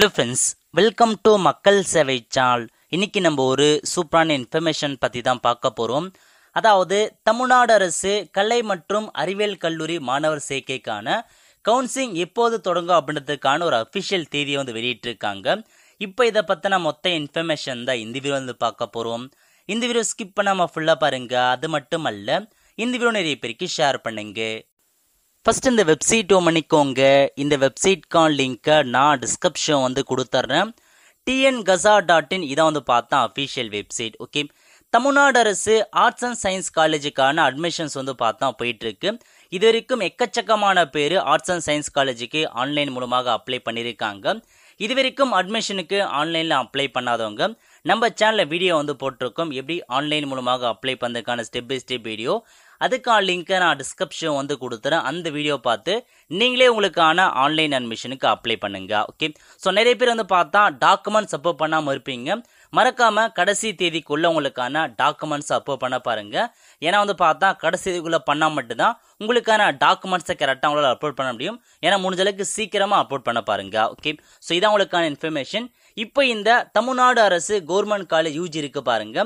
hello friends welcome to மக்கள் சேவை channel இன்னைக்கு நம்ம ஒரு சூப்பரான இன்ஃபர்மேஷன் பற்றி தான் பார்க்க போகிறோம் அதாவது தமிழ்நாடு அரசு கலை மற்றும் அறிவியல் கல்லூரி மாணவர் சேர்க்கைக்கான கவுன்சிலிங் எப்போது தொடங்கும் அப்படின்றதுக்கான ஒரு அஃபிஷியல் தேதியை வந்து வெளியிட்டிருக்காங்க இப்போ இதை பற்றின மொத்த இன்ஃபர்மேஷன் தான் இந்த வீடியோ வந்து பார்க்க போகிறோம் இந்த வீடியோ ஸ்கிப் பண்ணாமல் ஃபுல்லாக பாருங்கள் அது மட்டும் அல்ல இந்த வீடியோ நிறைய பேருக்கு ஷேர் பண்ணுங்க ஃபஸ்ட் இந்த வெப்சைட் பண்ணிக்கோங்க இந்த வெப்சைட்க்கான லிங்க்கை நான் டிஸ்கிரிப்ஷன் வந்து கொடுத்துட்றேன் டிஎன் கசா டாட் இன் இதான் வந்து பார்த்தா அஃபீஷியல் வெப்சைட் ஓகே தமிழ்நாடு அரசு ஆர்ட்ஸ் அண்ட் சயின்ஸ் காலேஜுக்கான அட்மிஷன்ஸ் வந்து பார்த்தா போயிட்டுருக்கு இது வரைக்கும் எக்கச்சக்கமான பேர் ஆர்ட்ஸ் அண்ட் சயின்ஸ் காலேஜுக்கு ஆன்லைன் மூலமாக அப்ளை பண்ணியிருக்காங்க இது வரைக்கும் அட்மிஷனுக்கு ஆன்லைனில் அப்ளை பண்ணாதவங்க நம்ம சேனலில் வீடியோ வந்து போட்டிருக்கோம் எப்படி ஆன்லைன் மூலமாக அப்ளை பண்ணுறதுக்கான ஸ்டெப் பை ஸ்டெப் வீடியோ அதுக்கான லிங்க்கை நான் டிஸ்கிரிப்ஷன் வந்து கொடுத்துறேன் அந்த வீடியோ பார்த்து நீங்களே உங்களுக்கான ஆன்லைன் அட்மிஷனுக்கு அப்ளை பண்ணுங்க ஓகே ஸோ நிறைய பேர் வந்து பார்த்தா டாக்குமெண்ட் சப்போர்ட் பண்ணாமல் இருப்பீங்க மறக்காம கடைசி தேதிக்குள்ள உங்களுக்கான டாக்குமெண்ட்ஸ் அப்லோட் பண்ண பாருங்க ஏன்னா வந்து பார்த்தா கடைசி தேதிக்குள்ள பண்ணா மட்டும்தான் உங்களுக்கான டாக்குமெண்ட்ஸை கரெக்டாக உங்களால் அப்லோட் பண்ண முடியும் ஏன்னா முடிஞ்சளவுக்கு சீக்கிரமா அப்லோட் பண்ண பாருங்க ஓகே ஸோ இதான் உங்களுக்கான இன்ஃபர்மேஷன் இப்போ இந்த தமிழ்நாடு அரசு கவர்மெண்ட் காலேஜ் யூஜி இருக்கு பாருங்க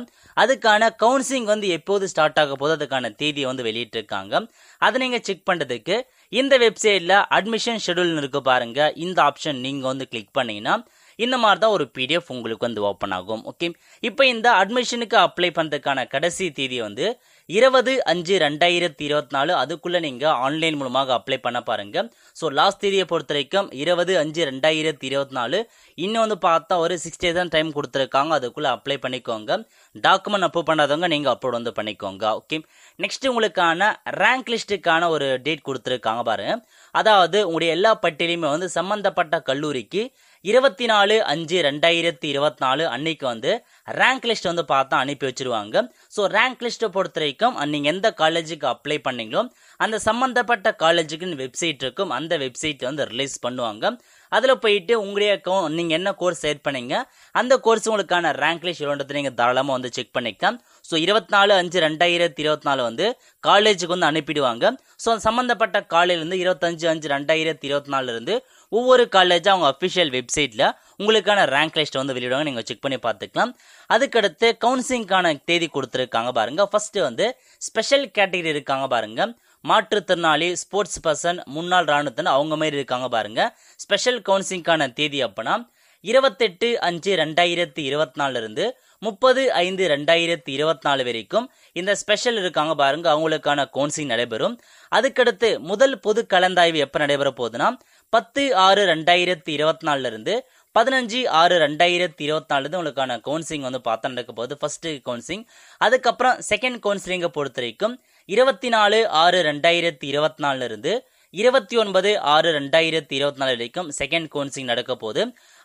அதுக்கான கவுன்சிலிங் வந்து எப்போது ஸ்டார்ட் ஆக போது அதுக்கான தேதியை வந்து வெளியிட்டிருக்காங்க அதை நீங்க செக் பண்றதுக்கு இந்த வெப்சைட்ல அட்மிஷன் ஷெடியூல் இருக்கு பாருங்க இந்த ஆப்ஷன் நீங்க வந்து கிளிக் பண்ணீங்கன்னா இந்த மாதிரி தான் ஒரு பிடிஎஃப் உங்களுக்கு வந்து ஓப்பன் ஆகும் ஓகே இப்போ இந்த அட்மிஷனுக்கு அப்ளை பண்ணுறதுக்கான கடைசி தேதி வந்து இருபது அஞ்சு ரெண்டாயிரத்தி இருபத்தி நாலு அதுக்குள்ளே நீங்கள் ஆன்லைன் மூலமாக அப்ளை பண்ண பாருங்க ஸோ லாஸ்ட் தேதியை பொறுத்த வரைக்கும் இருபது அஞ்சு ரெண்டாயிரத்தி இருபத்தி நாலு இன்னும் வந்து பார்த்தா ஒரு சிக்ஸ் டேஸ் தான் டைம் கொடுத்துருக்காங்க அதுக்குள்ளே அப்ளை பண்ணிக்கோங்க டாக்குமெண்ட் அப்ரூவ் பண்ணாதவங்க நீங்கள் அப்லோட் வந்து பண்ணிக்கோங்க ஓகே நெக்ஸ்ட் உங்களுக்கான ரேங்க் லிஸ்ட்டுக்கான ஒரு டேட் கொடுத்துருக்காங்க பாருங்க அதாவது உங்களுடைய எல்லா பட்டியலையுமே வந்து சம்மந்தப்பட்ட கல்லூரிக்கு இருபத்தி நாலு அஞ்சு ரெண்டாயிரத்தி இருபத்தி நாலு அன்னைக்கு வந்து ரேங்க் லிஸ்ட் வந்து பார்த்தா அனுப்பி வச்சிருவாங்க ஸோ ரேங்க் லிஸ்ட்டை பொறுத்த வரைக்கும் நீங்கள் எந்த காலேஜுக்கு அப்ளை பண்ணீங்களோ அந்த சம்மந்தப்பட்ட காலேஜுக்குன்னு வெப்சைட் இருக்கும் அந்த வெப்சைட் வந்து ரிலீஸ் பண்ணுவாங்க அதில் போயிட்டு உங்களுடைய நீங்கள் என்ன கோர்ஸ் செட் பண்ணீங்க அந்த கோர்ஸ் உங்களுக்கான ரேங்க் லிஸ்ட் எவ்வளோன்றது நீங்கள் தாராளமாக வந்து செக் பண்ணிக்கலாம் ஸோ இருபத்தி நாலு அஞ்சு ரெண்டாயிரத்தி இருபத்தி நாலு வந்து காலேஜுக்கு வந்து அனுப்பிடுவாங்க ஸோ சம்மந்தப்பட்ட காலேஜ்லேருந்து இருபத்தஞ்சு அஞ்சு ரெண்டாயிரத்தி இருபத்தி நாலுலேருந்து ஒவ்வொரு காலேஜாக அவங்க அஃபிஷியல் வெப்சைட்டில் உங்களுக்கான ரேங்க் லிஸ்ட் வந்து வெளியிடுவாங்க நீங்கள் செக் பண்ணி பார்த்துக்கலாம் அதுக்கடுத்து கவுன்சிலிங்கான தேதி கொடுத்துருக்காங்க பாருங்கள் ஃபஸ்ட்டு வந்து ஸ்பெஷல் கேட்டகரி இருக்காங்க பாருங்கள் மாற்றுத்திறனாளி ஸ்போர்ட்ஸ் பர்சன் முன்னாள் ராணுவத்தின் அவங்க மாதிரி இருக்காங்க பாருங்க ஸ்பெஷல் கவுன்சிலிங்கான தேதி அப்பனா இருபத்தெட்டு அஞ்சு ரெண்டாயிரத்தி இருபத்தி இருந்து முப்பது ஐந்து ரெண்டாயிரத்தி இருபத்தி நாலு வரைக்கும் இந்த ஸ்பெஷல் இருக்காங்க பாருங்க அவங்களுக்கான கவுன்சிலிங் நடைபெறும் அதுக்கடுத்து முதல் பொது கலந்தாய்வு எப்போ நடைபெற போகுதுன்னா பத்து ஆறு ரெண்டாயிரத்தி இருபத்தி இருந்து பதினஞ்சு ஆறு ரெண்டாயிரத்தி இருபத்தி நாலு உங்களுக்கான கவுன்சிலிங் வந்து பார்த்தா நடக்க போகுது ஃபர்ஸ்ட் கவுன்சிலிங் அதுக்கப்புறம் செகண்ட் கவுன்சிலிங்கை பொறுத்த வரைக்கும் இருபத்தி நாலு ஆறு ரெண்டாயிரத்தி இருபத்தி நாலுல இருந்து இருபத்தி ஒன்பது ஆறு ரெண்டாயிரத்தி இருபத்தி நாலு வரைக்கும் செகண்ட் கவுன்சிலிங் நடக்க போகுது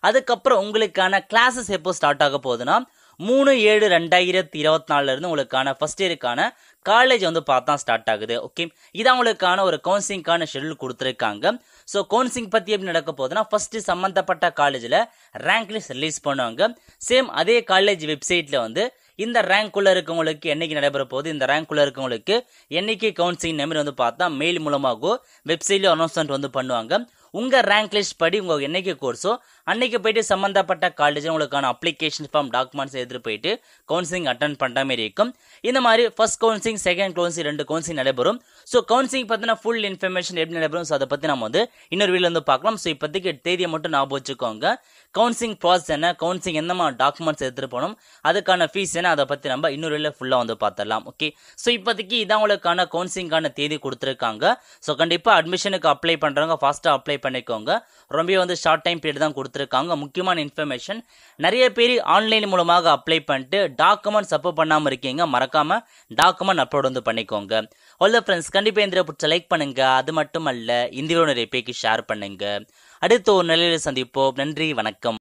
அதுக்கப்புறம் உங்களுக்கான கிளாஸஸ் எப்போ ஸ்டார்ட் ஆக போகுதுன்னா மூணு ஏழு ரெண்டாயிரத்தி இருபத்தி நாலுலேருந்து உங்களுக்கான ஃபர்ஸ்ட் இயருக்கான காலேஜ் வந்து பார்த்தா ஸ்டார்ட் ஆகுது ஓகே இதான் உங்களுக்கான ஒரு கவுன்சிலிங்கான ஷெடியூல் கொடுத்துருக்காங்க ஸோ கவுன்சிலிங் பற்றி எப்படி நடக்க போகுதுன்னா ஃபர்ஸ்ட் சம்மந்தப்பட்ட காலேஜில் ரேங்க் லிஸ்ட் ரிலீஸ் பண்ணுவாங்க சேம் அதே காலேஜ் வெப்சைட்டில் வந்து இந்த ரேங்க் உள்ள இருக்கவங்களுக்கு என்னைக்கு நடைபெற போகுது இந்த ரேங்க் உள்ள இருக்கவங்களுக்கு என்னைக்கு கவுன்சிலிங் நம்பர் வந்து பார்த்தா மெயில் மூலமாகவோ வெப்சைட்ல அனௌன்ஸ்மெண்ட் வந்து பண்ணுவாங்க உங்கள் ரேங்க் லிஸ்ட் படி உங்கள் என்னைக்கு கோர்ஸோ அன்னைக்கு போயிட்டு சம்மந்தப்பட்ட காலேஜில் உங்களுக்கான அப்ளிகேஷன் ஃபார்ம் டாக்குமெண்ட்ஸ் எடுத்துகிட்டு போயிட்டு கவுன்சிலிங் அட்டன் பண்ணுற மாதிரி இருக்கும் இந்த மாதிரி ஃபர்ஸ்ட் கவுன்சிலிங் செகண்ட் கவுன்சிலிங் ரெண்டு கவுன்சிலிங் நடைபெறும் ஸோ கவுன்சிலிங் பார்த்தீங்கன்னா ஃபுல் இன்ஃபர்மேஷன் எப்படி நடைபெறும் ஸோ அதை பற்றி நம்ம வந்து இன்னொரு வீடியோ வந்து பார்க்கலாம் ஸோ இப்போதைக்கு தேதியை மட்டும் ஞாபகம் வச்சுக்கோங்க கவுன்சிலிங் ப்ராசஸ் என்ன கவுன்சிலிங் என்னமா டாக்குமெண்ட்ஸ் எடுத்துகிட்டு போகணும் அதுக்கான ஃபீஸ் என்ன அதை பற்றி நம்ம இன்னொரு ஃபுல்லாக வந்து பார்த்துடலாம் ஓகே ஸோ இப்போதைக்கு இதான் உங்களுக்கான கவுன்சிலிங்கான தேதி கொடுத்துருக்காங்க ஸோ கண்டிப்பாக அட்மிஷனுக்கு அப்ளை பண்ணுறவங்க ஃபாஸ்ட்டாக அப்ளை பண்ணிக்கோங்க ரொம்ப வந்து ஷார்ட் டைம் பீரியட் தான் கொடுத்துருக்காங்க முக்கியமான இன்ஃபர்மேஷன் நிறைய பேர் ஆன்லைன் மூலமாக அப்ளை பண்ணிட்டு டாக்குமெண்ட்ஸ் சப்போர்ட் பண்ணாமல் இருக்கீங்க மறக்காமல் டாக்குமெண்ட் அப்லோட் வந்து பண்ணிக்கோங்க அவ்வளோ ஃப்ரெண்ட்ஸ் கண்டிப்பாக இந்த பிடிச்ச லைக் பண்ணுங்கள் அது மட்டும் அல்ல இந்தியாவில் வீடியோ நிறைய பேருக்கு ஷேர் பண்ணுங்கள் அடுத்த ஒரு நிலையில் சந்திப்போம் நன்றி வணக்கம்